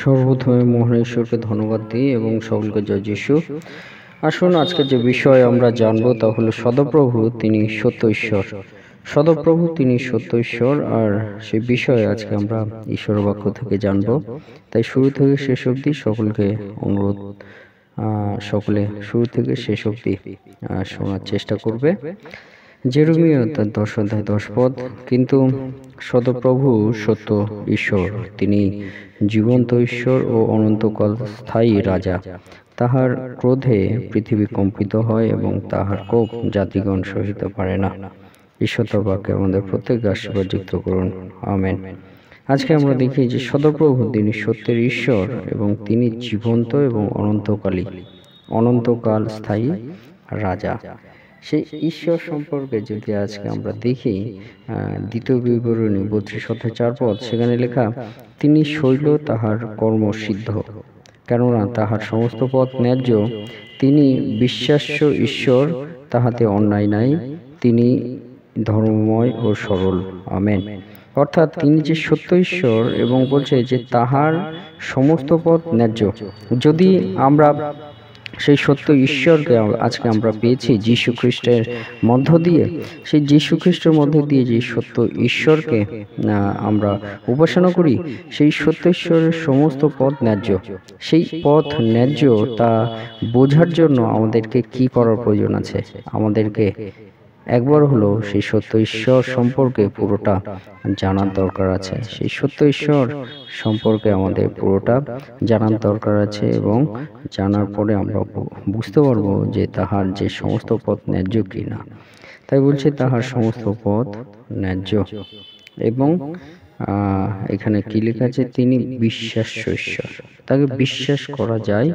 সর্বপ্রথমে মহান ঈশ্বরকে ধন্যবাদ দিই এবং সকলকে জয় যিশু আসুন আজকে যে বিষয় আমরা জানব তা হলো সদপ্রভু তিনি সত্য ঈশ্বর সদপ্রভু তিনি সত্য ঈশ্বর আর সে বিষয়ে আজকে আমরা ঈশ্বর বাক্য থেকে জানব তাই শুরু থেকে শেষ অবধি সকলকে অনুরোধ সকলে শুরু থেকে শেষ অবধি শোনার চেষ্টা করবে জেরুমিও তার দশ অধ্যায় দশ পদ কিন্তু সদপ্রভু সত্য ঈশ্বর তিনি জীবন্ত ঈশ্বর ও অনন্তকাল স্থায়ী রাজা তাহার ক্রোধে পৃথিবী কম্পিত হয় এবং তাহার কোপ জাতিগণ সহিতে পারে না ঈশ্বর বাক্যে আমাদের প্রত্যেককে আশীর্বাদ যুক্ত করুন আমেন আজকে আমরা দেখি যে সদপ্রভু তিনি সত্যের ঈশ্বর এবং তিনি জীবন্ত এবং অনন্তকালী অনন্তকাল স্থায়ী রাজা সেই ঈশ্বর সম্পর্কে যদি আজকে আমরা দেখি দ্বিতীয় বিবরণী বত্রিশ অধ্যায় চার পদ সেখানে লেখা তিনি শৈল তাহার কর্মসিদ্ধ কেননা তাহার সমস্ত পথ ন্যায্য তিনি বিশ্বাস্য ঈশ্বর তাহাতে অন্যায় নাই তিনি ধর্মময় ও সরল আমেন অর্থাৎ তিনি যে সত্য ঈশ্বর এবং বলছে যে তাহার সমস্ত পথ ন্যায্য যদি আমরা সেই সত্য ঈশ্বরকে আজকে আমরা পেয়েছি যীশু খ্রিস্টের মধ্য দিয়ে সেই যীশু খ্রিস্টের মধ্য দিয়ে যে সত্য ঈশ্বরকে আমরা উপাসনা করি সেই সত্য ঈশ্বরের সমস্ত পথ ন্যায্য সেই পথ ন্যায্য তা বোঝার জন্য আমাদেরকে কি করার প্রয়োজন আছে আমাদেরকে একবার হলো সেই সত্য ঈশ্বর সম্পর্কে পুরোটা জানার দরকার আছে সেই সত্য ঈশ্বর সম্পর্কে আমাদের পুরোটা জানার দরকার আছে এবং জানার পরে আমরা বুঝতে পারবো যে তাহার যে সমস্ত পথ ন্যায্য কি না তাই বলছে তাহার সমস্ত পথ ন্যায্য এবং এখানে কি লেখা আছে তিনি বিশ্বাস ঈশ্বর তাকে বিশ্বাস করা যায়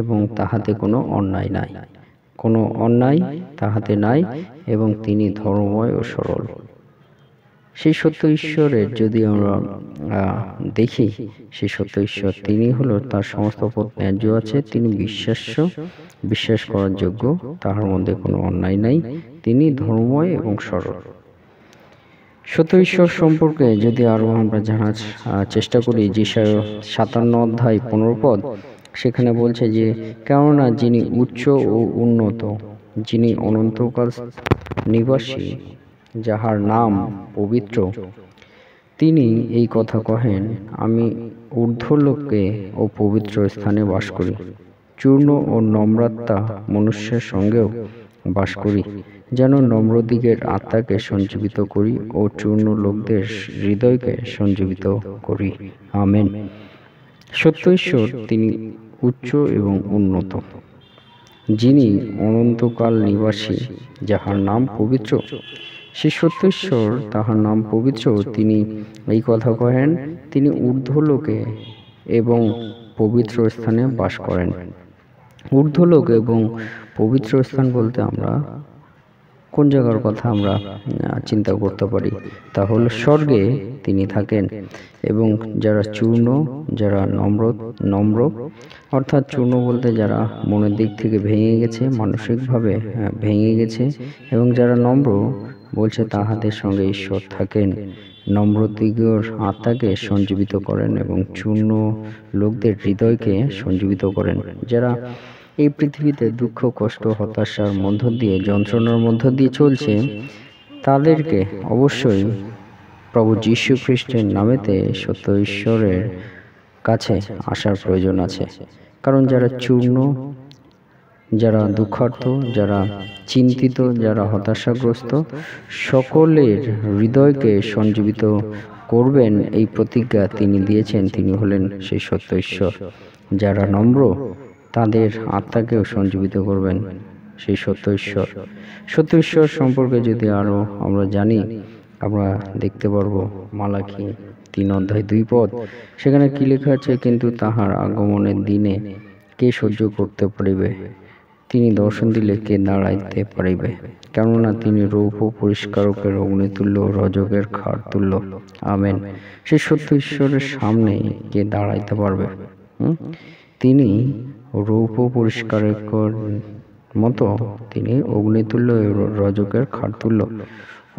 এবং তাহাতে কোনো অন্যায় নাই কোনো অন্যায় তাহাতে নাই এবং তিনি ধর্মময় ও সরল সেই সত্য ঈশ্বরের যদি আমরা দেখি সেই সত্য ঈশ্বর তিনি হলো তার সমস্ত পথ ন্যায্য আছে তিনি বিশ্বাস্য বিশ্বাস করার যোগ্য তাহার মধ্যে কোনো অন্যায় নাই তিনি ধর্মময় এবং সরল সত্য ঈশ্বর সম্পর্কে যদি আরও আমরা জানার চেষ্টা করি যে সাতান্ন অধ্যায় পনেরো পদ সেখানে বলছে যে কেননা যিনি উচ্চ ও উন্নত যিনি অনন্তকাল নিবাসী যাহার নাম পবিত্র তিনি এই কথা কহেন আমি ঊর্ধ্বলোকে ও পবিত্র স্থানে বাস করি চূর্ণ ও নম্রাত্মা মনুষ্যের সঙ্গেও বাস করি যেন নম্রদিগের আত্মাকে সঞ্জীবিত করি ও চূর্ণ লোকদের হৃদয়কে সঞ্জীবিত করি আমেন সত্য ঈশ্বর তিনি উচ্চ এবং উন্নত যিনি অনন্তকাল নিবাসী যাহার নাম পবিত্র সে সত্যেশ্বর তাহার নাম পবিত্র তিনি এই কথা কহেন তিনি ঊর্ধ্বলোকে এবং পবিত্র স্থানে বাস করেন ঊর্ধ্বলোক এবং পবিত্র স্থান বলতে আমরা কোন জায়গার কথা আমরা চিন্তা করতে পারি তা হল স্বর্গে তিনি থাকেন এবং যারা চূর্ণ যারা নম্র নম্র অর্থাৎ চূর্ণ বলতে যারা মনের দিক থেকে ভেঙে গেছে মানসিকভাবে হ্যাঁ, ভেঙে গেছে এবং যারা নম্র বলছে তাহাদের সঙ্গে ঈশ্বর থাকেন নম্রতিগর আত্মাকে সঞ্জীবিত করেন এবং চূর্ণ লোকদের হৃদয়কে সঞ্জীবিত করেন যারা এই পৃথিবীতে দুঃখ কষ্ট হতাশার মধ্য দিয়ে যন্ত্রণার মধ্য দিয়ে চলছে তাদেরকে অবশ্যই প্রভু যীশু খ্রিস্টের নামেতে সত্য ঈশ্বরের কাছে আসার প্রয়োজন আছে কারণ যারা চূর্ণ যারা দুঃখার্থ যারা চিন্তিত যারা হতাশাগ্রস্ত সকলের হৃদয়কে সঞ্জীবিত করবেন এই প্রতিজ্ঞা তিনি দিয়েছেন তিনি হলেন সেই সত্য ঈশ্বর যারা নম্র তাদের আত্মাকেও সঞ্জীবিত করবেন সেই সত্য ঈশ্বর সত্য ঈশ্বর সম্পর্কে যদি আরও আমরা জানি আমরা দেখতে পারবো মালাকি তিন অধ্যায় দুই পদ সেখানে কি লেখা আছে কিন্তু তাহার আগমনের দিনে কে সহ্য করতে পারিবে তিনি দর্শন দিলে কে দাঁড়াইতে পারিবে কেননা তিনি রৌপ পরিষ্কারকের অগ্নিতুল্য রজকের খার তুল্য আমেন সে সত্য ঈশ্বরের সামনে কে দাঁড়াইতে পারবে তিনি রৌপ্য পরিষ্কার মতো তিনি অগ্নিতুল্য রজকের খারতুল্য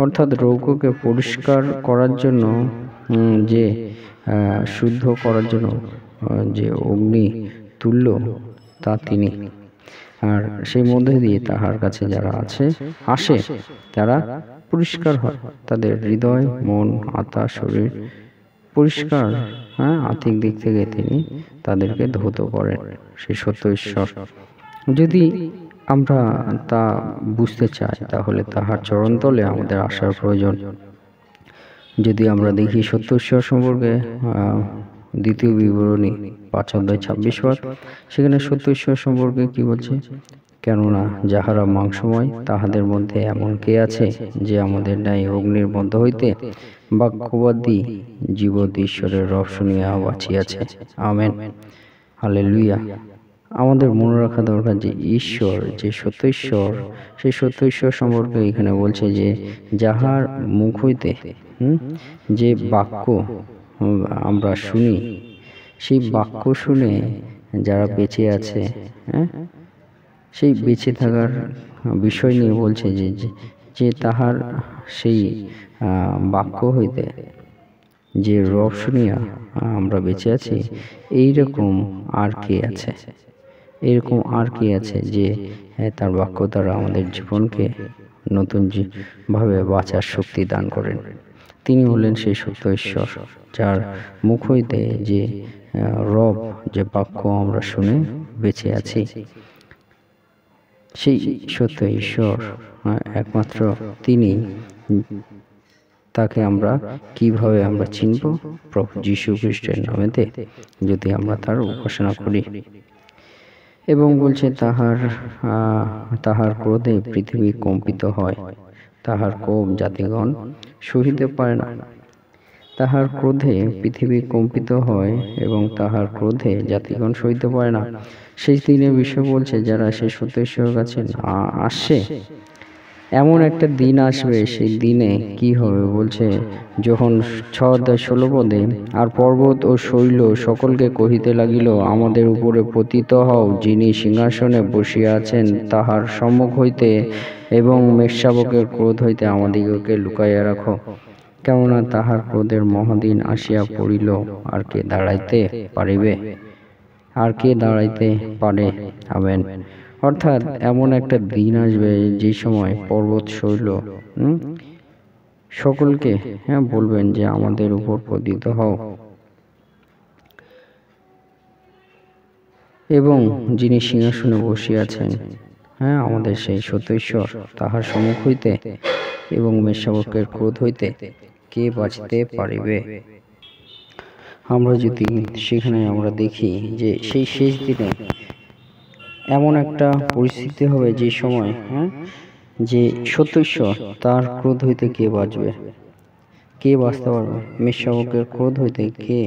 অর্থাৎ রৌপ্যকে পরিষ্কার করার জন্য যে শুদ্ধ করার জন্য যে অগ্নি তুল্য তা তিনি আর সেই মধ্যে দিয়ে তাহার কাছে যারা আছে আসে তারা পরিষ্কার হয় তাদের হৃদয় মন আত্মা শরীর পরিষ্কার হ্যাঁ আর্থিক দিক থেকে তিনি তাদেরকে ধৌত করেন সে সত্য ঈশ্বর যদি আমরা তা বুঝতে চাই তাহলে তাহার চরণতলে আমাদের আসার প্রয়োজন যদি আমরা দেখি সত্য ঈশ্বর সম্পর্কে দ্বিতীয় বিবরণী পাঁচ অধ্যায় ছাব্বিশ পদ সেখানে সত্য ঈশ্বর সম্পর্কে কি বলছে কেননা যাহারা মাংসময় তাহাদের মধ্যে এমন কে আছে যে আমাদের ন্যায় অগ্নির মধ্য হইতে বাক্যবাদী জীবত ঈশ্বরের রব শুনিয়া বাঁচিয়াছে আমেন হালে লুইয়া আমাদের মনে রাখা দরকার যে ঈশ্বর যে সত্য ঈশ্বর সেই সত্য ঈশ্বর সম্পর্কে এখানে বলছে যে যাহার মুখ হইতে যে বাক্য আমরা শুনি সেই বাক্য শুনে যারা বেঁচে আছে হ্যাঁ সেই বেঁচে থাকার বিষয় নিয়ে বলছে যে যে তাহার সেই বাক্য হইতে যে রব শুনিয়া আমরা বেঁচে আছি এইরকম আর কে আছে এরকম আর কে আছে যে তার বাক্য দ্বারা আমাদের জীবনকে নতুন ভাবে বাঁচার শক্তি দান করেন তিনি হলেন সেই সত্য ঈশ্বর যার মুখ হইতে যে রব যে বাক্য আমরা শুনে বেঁচে আছি সেই সত্য ঈশ্বর একমাত্র তিনি তাকে আমরা কিভাবে আমরা চিনব প্রভু যীশু খ্রিস্টের নামেতে যদি আমরা তার উপাসনা করি এবং বলছে তাহার তাহার ক্রোধে পৃথিবী কম্পিত হয় তাহার কোপ জাতিগণ সহিতে পারে না তাহার ক্রোধে পৃথিবী কম্পিত হয় এবং তাহার ক্রোধে জাতিগণ সহিতে পারে না সেই দিনে বিষয় বলছে যারা শেষ উদ্দেশ্যের কাছে আসে এমন একটা দিন আসবে সেই দিনে কি হবে বলছে যখন ছ ষোলো পদে আর পর্বত ও শৈল সকলকে কহিতে লাগিল আমাদের উপরে পতিত হও যিনি সিংহাসনে বসিয়া আছেন তাহার সম্মুখ হইতে এবং মেষশাবকের ক্রোধ হইতে আমাদিগকে লুকাইয়া রাখো কেননা তাহার ক্রোধের মহাদিন আসিয়া পড়িল আর কে দাঁড়াইতে পারিবে আর কে দাঁড়াইতে পারে আমেন অর্থাৎ এমন একটা দিন আসবে যে সময় পর্বত শৈল সকলকে হ্যাঁ বলবেন যে আমাদের উপর পতিত হও এবং যিনি সিংহাসনে বসিয়াছেন হ্যাঁ আমাদের সেই সত্যশ্বর তাহার সম্মুখ হইতে এবং মেষাবকের ক্রোধ হইতে কে বাঁচতে পারিবে আমরা যদি সেখানে আমরা দেখি যে সেই শেষ দিনে এমন একটা পরিস্থিতি হবে যে সময় হ্যাঁ যে সত্যস্ব তার ক্রোধ হইতে কে বাঁচবে কে বাঁচতে পারবে মেষশাবকের ক্রোধ হইতে কে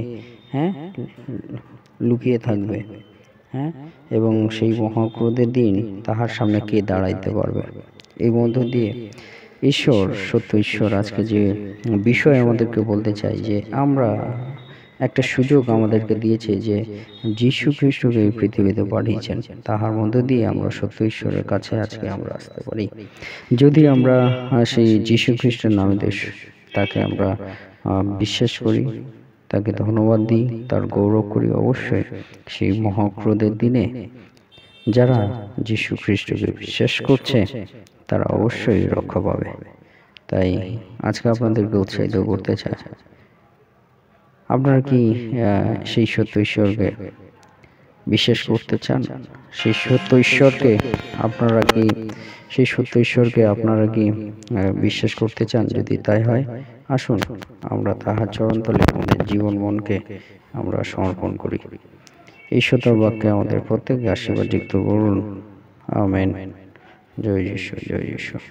হ্যাঁ লুকিয়ে থাকবে হ্যাঁ এবং সেই মহাক্রোধের দিন তাহার সামনে কে দাঁড়াইতে পারবে এই মধ্য দিয়ে ঈশ্বর সত্য ঈশ্বর আজকে যে বিষয় আমাদেরকে বলতে চাই যে আমরা একটা সুযোগ আমাদেরকে দিয়েছে যে যীশু খ্রিস্টকে এই পৃথিবীতে পাঠিয়েছেন তাহার মধ্য দিয়ে আমরা সত্য ঈশ্বরের কাছে আজকে আমরা আসতে পারি যদি আমরা সেই যীশু খ্রিস্টের নামে দেশ তাকে আমরা বিশ্বাস করি তাকে ধন্যবাদ দিই তার গৌরব করি অবশ্যই সেই মহাক্রোধের দিনে যারা যীশু খ্রিস্টকে বিশ্বাস করছে তারা অবশ্যই রক্ষা পাবে তাই আজকে আপনাদেরকে উৎসাহিত করতে চাই আপনারা কি সেই সত্য ঈশ্বরকে বিশ্বাস করতে চান সেই সত্য ঈশ্বরকে আপনারা কি সেই সত্য ঈশ্বরকে আপনারা কি হ্যাঁ, বিশ্বাস করতে চান যদি তাই হয় আসুন আমরা তাহার চরণতলে আমাদের জীবন মনকে আমরা সমর্পণ করি এই সত্য বাক্যে আমাদের প্রত্যেককে আশীর্বাদ যুক্ত করুন আমেন জয় ঈশ্বর জয় ঈশ্বর